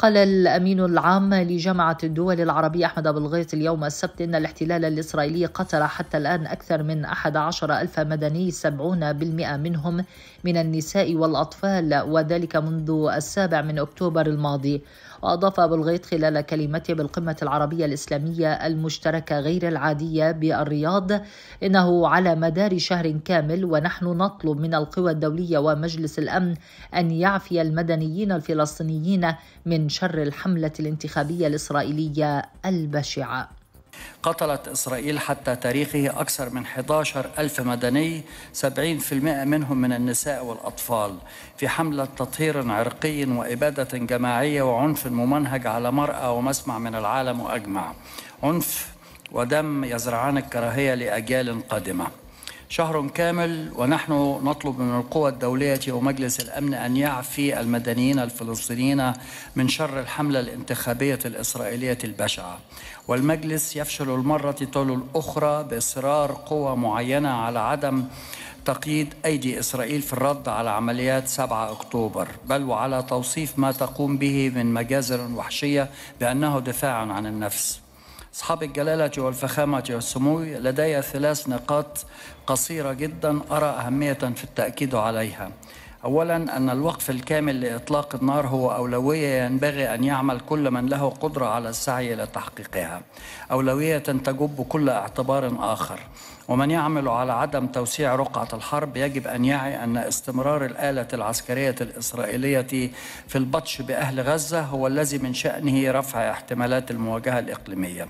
قال الأمين العام لجامعة الدول العربية أحمد أبو الغيط اليوم السبت إن الاحتلال الإسرائيلي قتل حتى الآن أكثر من أحد عشر ألف مدني سبعون بالمئة منهم من النساء والأطفال وذلك منذ السابع من أكتوبر الماضي وأضاف أبو الغيط خلال كلمته بالقمة العربية الإسلامية المشتركة غير العادية بالرياض إنه على مدار شهر كامل ونحن نطلب من القوى الدولية ومجلس الأمن أن يعفي المدنيين الفلسطينيين من شر الحملة الانتخابية الإسرائيلية البشعة قتلت إسرائيل حتى تاريخه أكثر من 11 ألف مدني 70% منهم من النساء والأطفال في حملة تطهير عرقي وإبادة جماعية وعنف ممنهج على مرأة ومسمع من العالم أجمع عنف ودم يزرعان الكراهية لأجيال قادمة شهر كامل ونحن نطلب من القوى الدولية ومجلس الأمن أن يعفي المدنيين الفلسطينيين من شر الحملة الانتخابية الإسرائيلية البشعة والمجلس يفشل المرة تلو الأخرى بإصرار قوى معينة على عدم تقييد أيدي إسرائيل في الرد على عمليات 7 أكتوبر بل وعلى توصيف ما تقوم به من مجازر وحشية بأنه دفاع عن النفس أصحاب الجلالة والفخامة والسمو لدي ثلاث نقاط قصيرة جدا أرى أهمية في التأكيد عليها أولا أن الوقف الكامل لإطلاق النار هو أولوية ينبغي أن يعمل كل من له قدرة على السعي إلى تحقيقها أولوية تجب كل اعتبار آخر ومن يعمل على عدم توسيع رقعة الحرب يجب أن يعي أن استمرار الآلة العسكرية الإسرائيلية في البطش بأهل غزة هو الذي من شأنه رفع احتمالات المواجهة الإقليمية